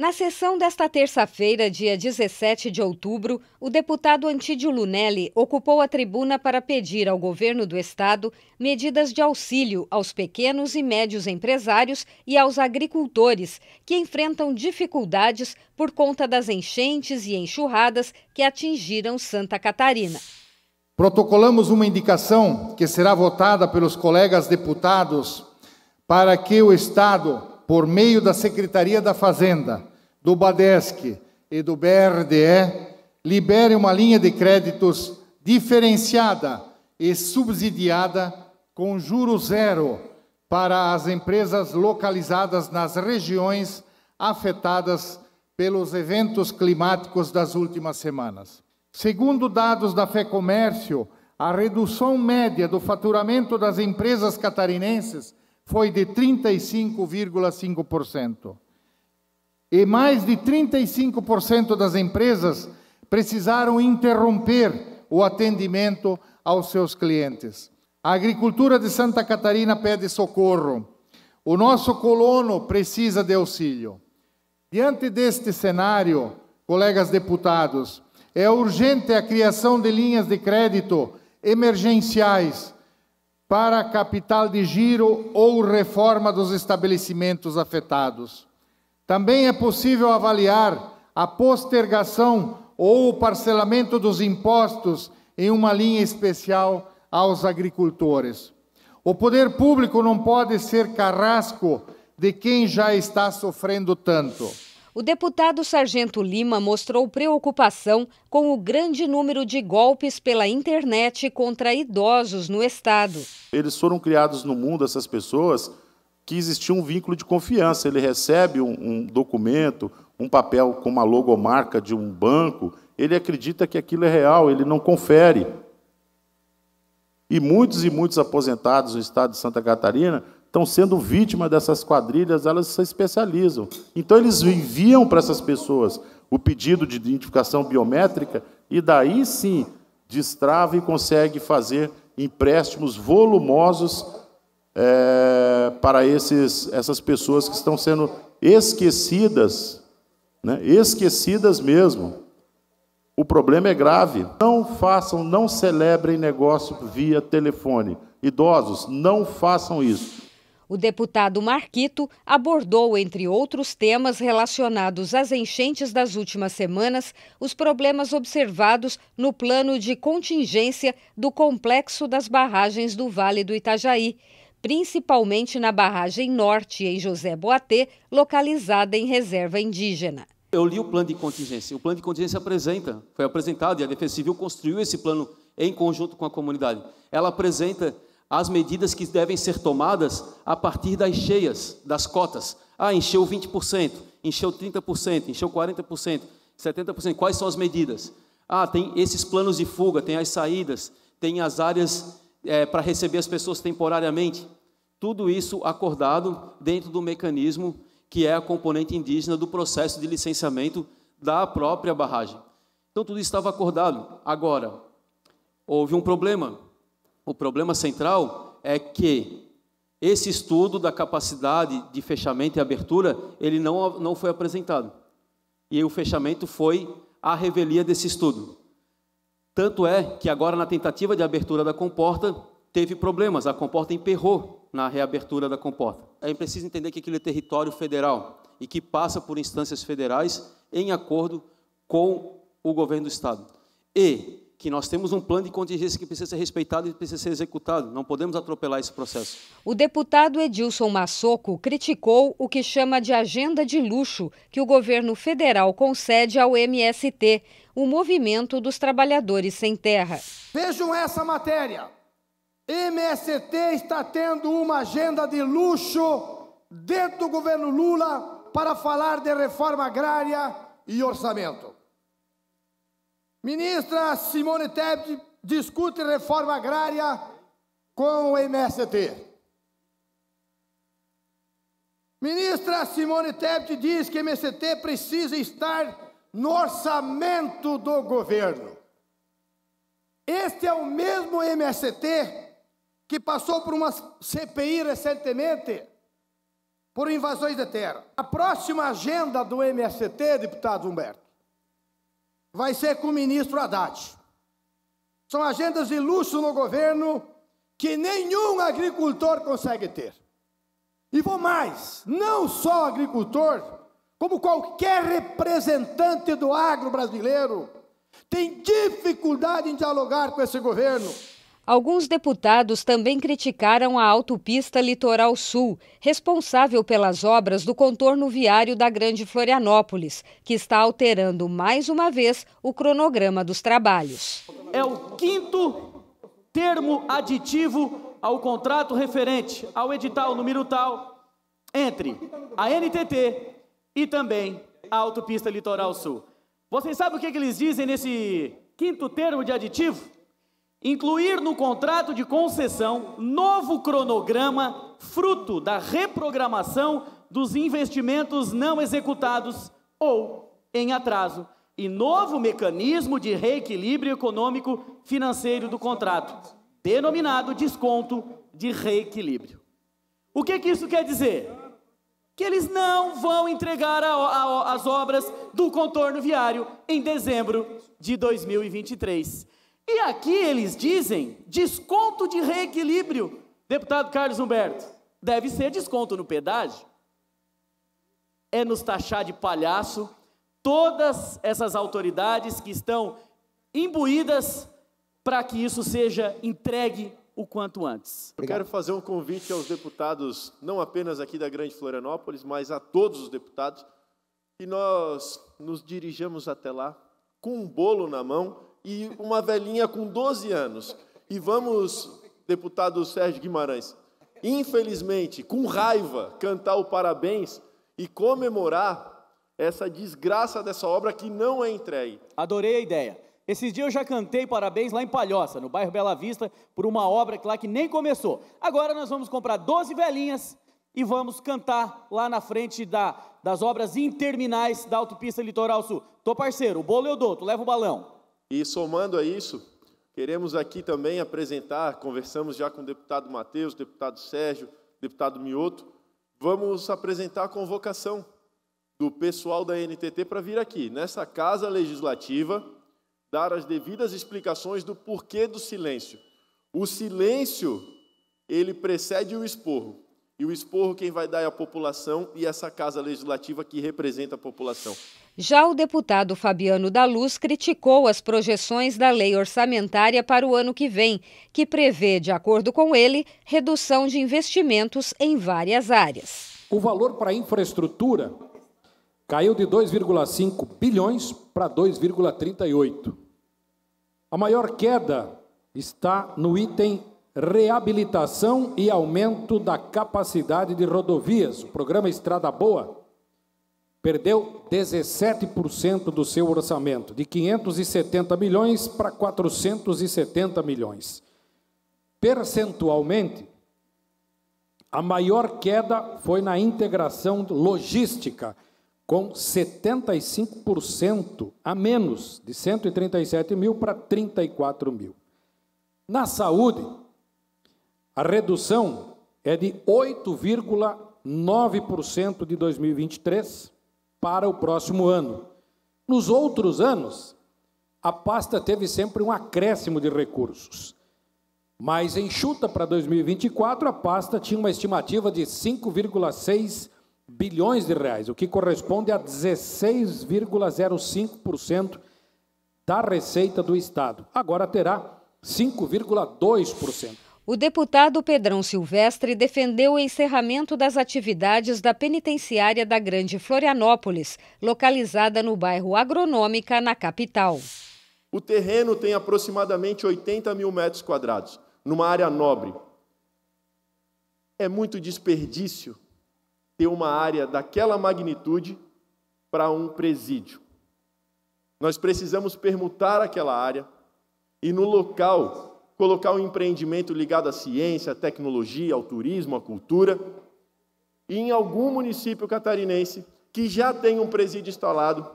Na sessão desta terça-feira, dia 17 de outubro, o deputado Antídio Lunelli ocupou a tribuna para pedir ao governo do estado medidas de auxílio aos pequenos e médios empresários e aos agricultores que enfrentam dificuldades por conta das enchentes e enxurradas que atingiram Santa Catarina. Protocolamos uma indicação que será votada pelos colegas deputados para que o estado, por meio da Secretaria da Fazenda, do Badesc e do BRDE libere uma linha de créditos diferenciada e subsidiada com juro zero para as empresas localizadas nas regiões afetadas pelos eventos climáticos das últimas semanas. Segundo dados da FEComércio, a redução média do faturamento das empresas catarinenses foi de 35,5% e mais de 35% das empresas precisaram interromper o atendimento aos seus clientes. A agricultura de Santa Catarina pede socorro. O nosso colono precisa de auxílio. Diante deste cenário, colegas deputados, é urgente a criação de linhas de crédito emergenciais para capital de giro ou reforma dos estabelecimentos afetados. Também é possível avaliar a postergação ou o parcelamento dos impostos em uma linha especial aos agricultores. O poder público não pode ser carrasco de quem já está sofrendo tanto. O deputado Sargento Lima mostrou preocupação com o grande número de golpes pela internet contra idosos no estado. Eles foram criados no mundo, essas pessoas, que existia um vínculo de confiança. Ele recebe um, um documento, um papel com uma logomarca de um banco, ele acredita que aquilo é real, ele não confere. E muitos e muitos aposentados no estado de Santa Catarina estão sendo vítimas dessas quadrilhas, elas se especializam. Então, eles enviam para essas pessoas o pedido de identificação biométrica e daí sim destrava e consegue fazer empréstimos volumosos é, para esses, essas pessoas que estão sendo esquecidas, né? esquecidas mesmo. O problema é grave. Não façam, não celebrem negócio via telefone. Idosos, não façam isso. O deputado Marquito abordou, entre outros temas relacionados às enchentes das últimas semanas, os problemas observados no plano de contingência do complexo das barragens do Vale do Itajaí principalmente na barragem norte em José Boatê, localizada em reserva indígena. Eu li o plano de contingência. O plano de contingência apresenta, foi apresentado e a Defesa Civil construiu esse plano em conjunto com a comunidade. Ela apresenta as medidas que devem ser tomadas a partir das cheias, das cotas. Ah, encheu 20%, encheu 30%, encheu 40%, 70%. Quais são as medidas? Ah, tem esses planos de fuga, tem as saídas, tem as áreas é, para receber as pessoas temporariamente. Tudo isso acordado dentro do mecanismo que é a componente indígena do processo de licenciamento da própria barragem. Então tudo estava acordado. Agora, houve um problema. O problema central é que esse estudo da capacidade de fechamento e abertura, ele não, não foi apresentado. E o fechamento foi a revelia desse estudo. Tanto é que agora na tentativa de abertura da comporta teve problemas, a comporta emperrou na reabertura da comporta. É preciso entender que aquilo é território federal e que passa por instâncias federais em acordo com o governo do estado. E que nós temos um plano de contingência que precisa ser respeitado e precisa ser executado. Não podemos atropelar esse processo. O deputado Edilson Massoco criticou o que chama de agenda de luxo que o governo federal concede ao MST, o movimento dos trabalhadores sem terra. Vejam essa matéria. MST está tendo uma agenda de luxo dentro do governo Lula para falar de reforma agrária e orçamento. Ministra Simone Tebet discute reforma agrária com o MST. Ministra Simone Tebet diz que MST precisa estar no orçamento do governo. Este é o mesmo MST que passou por uma CPI recentemente por invasões de terra. A próxima agenda do MST, deputado Humberto, vai ser com o ministro Haddad. São agendas de luxo no governo que nenhum agricultor consegue ter. E vou mais, não só agricultor, como qualquer representante do agro brasileiro, tem dificuldade em dialogar com esse governo. Alguns deputados também criticaram a autopista Litoral Sul, responsável pelas obras do contorno viário da Grande Florianópolis, que está alterando mais uma vez o cronograma dos trabalhos. É o quinto termo aditivo ao contrato referente ao edital número tal entre a NTT e também a Autopista Litoral Sul. Vocês sabem o que, é que eles dizem nesse quinto termo de aditivo? Incluir no contrato de concessão novo cronograma fruto da reprogramação dos investimentos não executados ou em atraso e novo mecanismo de reequilíbrio econômico financeiro do contrato, denominado desconto de reequilíbrio. O que, que isso quer dizer? que eles não vão entregar a, a, as obras do contorno viário em dezembro de 2023. E aqui eles dizem desconto de reequilíbrio. Deputado Carlos Humberto, deve ser desconto no pedágio. É nos taxar de palhaço todas essas autoridades que estão imbuídas para que isso seja entregue o quanto antes. Obrigado. Quero fazer um convite aos deputados, não apenas aqui da Grande Florianópolis, mas a todos os deputados, que nós nos dirijamos até lá com um bolo na mão e uma velhinha com 12 anos. E vamos, deputado Sérgio Guimarães, infelizmente, com raiva, cantar o parabéns e comemorar essa desgraça dessa obra que não é entregue. Adorei a ideia. Esses dias eu já cantei parabéns lá em Palhoça, no bairro Bela Vista, por uma obra que lá que nem começou. Agora nós vamos comprar 12 velhinhas e vamos cantar lá na frente da, das obras interminais da Autopista Litoral Sul. Tô parceiro, o bolo eu dou, tu leva o balão. E somando a isso, queremos aqui também apresentar, conversamos já com o deputado Matheus, deputado Sérgio, deputado Mioto, vamos apresentar a convocação do pessoal da NTT para vir aqui, nessa casa legislativa, dar as devidas explicações do porquê do silêncio. O silêncio, ele precede o esporro. E o esporro quem vai dar é a população e essa casa legislativa que representa a população. Já o deputado Fabiano da Luz criticou as projeções da lei orçamentária para o ano que vem, que prevê, de acordo com ele, redução de investimentos em várias áreas. O valor para a infraestrutura caiu de 2,5 bilhões para 2,38. A maior queda está no item reabilitação e aumento da capacidade de rodovias. O programa Estrada Boa perdeu 17% do seu orçamento, de 570 milhões para 470 milhões. Percentualmente, a maior queda foi na integração logística, com 75% a menos, de 137 mil para 34 mil. Na saúde, a redução é de 8,9% de 2023 para o próximo ano. Nos outros anos, a pasta teve sempre um acréscimo de recursos. Mas enxuta para 2024, a pasta tinha uma estimativa de 5,6 bilhões de reais, o que corresponde a 16,05% da receita do Estado. Agora terá 5,2%. O deputado Pedrão Silvestre defendeu o encerramento das atividades da penitenciária da Grande Florianópolis, localizada no bairro Agronômica, na capital. O terreno tem aproximadamente 80 mil metros quadrados, numa área nobre. É muito desperdício ter uma área daquela magnitude para um presídio. Nós precisamos permutar aquela área e no local colocar um empreendimento ligado à ciência, à tecnologia, ao turismo, à cultura. E em algum município catarinense que já tem um presídio instalado,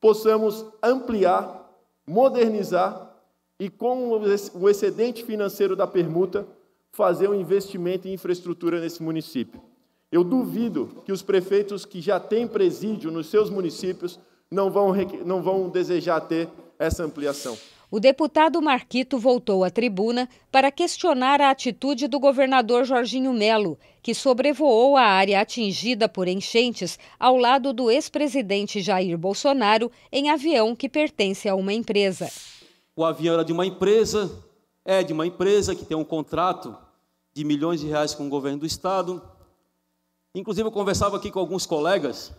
possamos ampliar, modernizar e com o excedente financeiro da permuta fazer um investimento em infraestrutura nesse município. Eu duvido que os prefeitos que já têm presídio nos seus municípios não vão, não vão desejar ter essa ampliação. O deputado Marquito voltou à tribuna para questionar a atitude do governador Jorginho Melo, que sobrevoou a área atingida por enchentes ao lado do ex-presidente Jair Bolsonaro em avião que pertence a uma empresa. O avião era de uma empresa, é de uma empresa que tem um contrato de milhões de reais com o governo do estado. Inclusive, eu conversava aqui com alguns colegas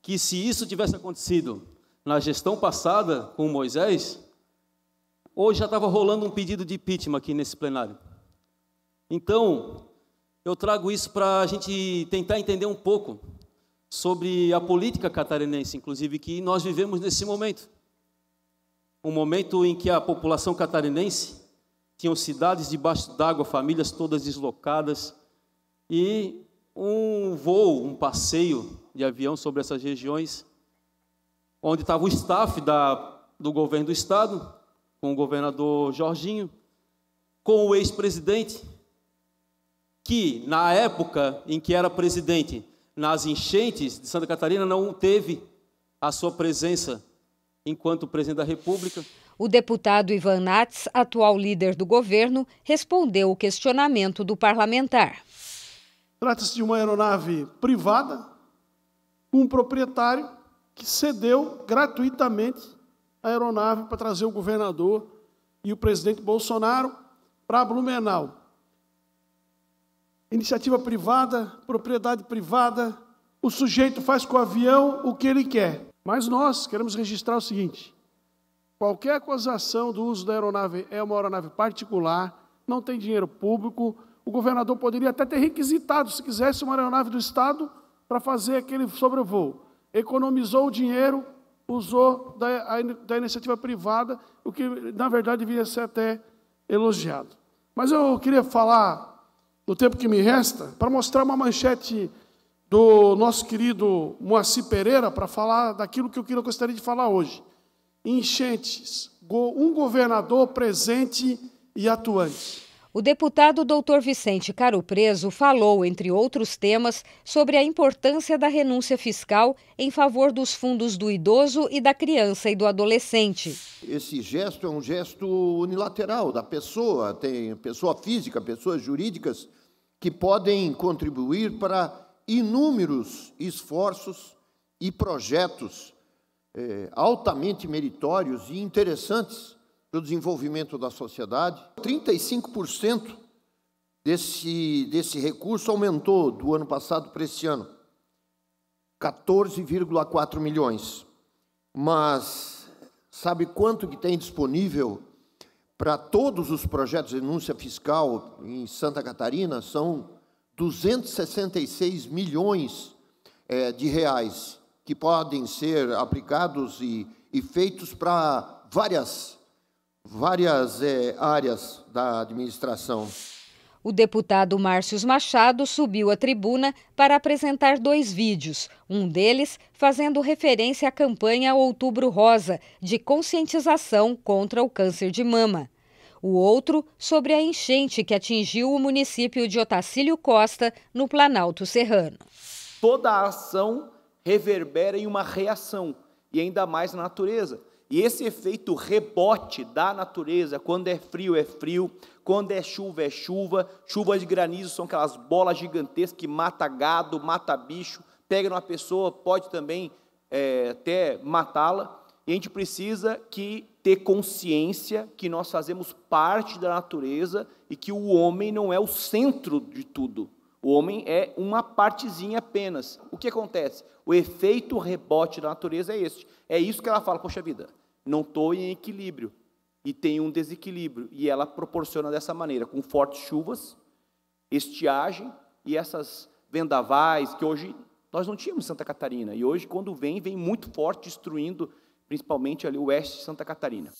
que, se isso tivesse acontecido na gestão passada com Moisés, hoje já estava rolando um pedido de impeachment aqui nesse plenário. Então, eu trago isso para a gente tentar entender um pouco sobre a política catarinense, inclusive, que nós vivemos nesse momento. Um momento em que a população catarinense tinha cidades debaixo d'água, famílias todas deslocadas, e um voo, um passeio de avião sobre essas regiões, onde estava o staff da, do governo do estado, com o governador Jorginho, com o ex-presidente, que na época em que era presidente, nas enchentes de Santa Catarina, não teve a sua presença enquanto presidente da República. O deputado Ivan Nats, atual líder do governo, respondeu o questionamento do parlamentar. Trata-se de uma aeronave privada, um proprietário que cedeu gratuitamente a aeronave para trazer o governador e o presidente Bolsonaro para Blumenau. Iniciativa privada, propriedade privada, o sujeito faz com o avião o que ele quer. Mas nós queremos registrar o seguinte: qualquer acusação do uso da aeronave é uma aeronave particular, não tem dinheiro público o governador poderia até ter requisitado, se quisesse, uma aeronave do Estado para fazer aquele sobrevoo. Economizou o dinheiro, usou da, a, da iniciativa privada, o que, na verdade, devia ser até elogiado. Mas eu queria falar, no tempo que me resta, para mostrar uma manchete do nosso querido Moacir Pereira, para falar daquilo que eu gostaria de falar hoje. Enchentes. Um governador presente e atuante. O deputado Dr. Vicente Caro Preso falou, entre outros temas, sobre a importância da renúncia fiscal em favor dos fundos do idoso e da criança e do adolescente. Esse gesto é um gesto unilateral da pessoa, tem pessoa física, pessoas jurídicas que podem contribuir para inúmeros esforços e projetos eh, altamente meritórios e interessantes para o desenvolvimento da sociedade. 35% desse, desse recurso aumentou do ano passado para esse ano, 14,4 milhões. Mas sabe quanto que tem disponível para todos os projetos de denúncia fiscal em Santa Catarina? São 266 milhões é, de reais que podem ser aplicados e, e feitos para várias várias é, áreas da administração. O deputado Márcio Machado subiu à tribuna para apresentar dois vídeos, um deles fazendo referência à campanha Outubro Rosa, de conscientização contra o câncer de mama. O outro sobre a enchente que atingiu o município de Otacílio Costa, no Planalto Serrano. Toda a ação reverbera em uma reação, e ainda mais na natureza. E esse efeito rebote da natureza, quando é frio, é frio, quando é chuva, é chuva. Chuvas de granizo são aquelas bolas gigantescas que mata gado, mata bicho, pega uma pessoa, pode também é, até matá-la. E a gente precisa que ter consciência que nós fazemos parte da natureza e que o homem não é o centro de tudo. O homem é uma partezinha apenas. O que acontece? O efeito rebote da natureza é este. É isso que ela fala, poxa vida não estou em equilíbrio e tem um desequilíbrio e ela proporciona dessa maneira, com fortes chuvas, estiagem e essas vendavais que hoje nós não tínhamos em Santa Catarina e hoje quando vem vem muito forte destruindo principalmente ali o oeste de Santa Catarina.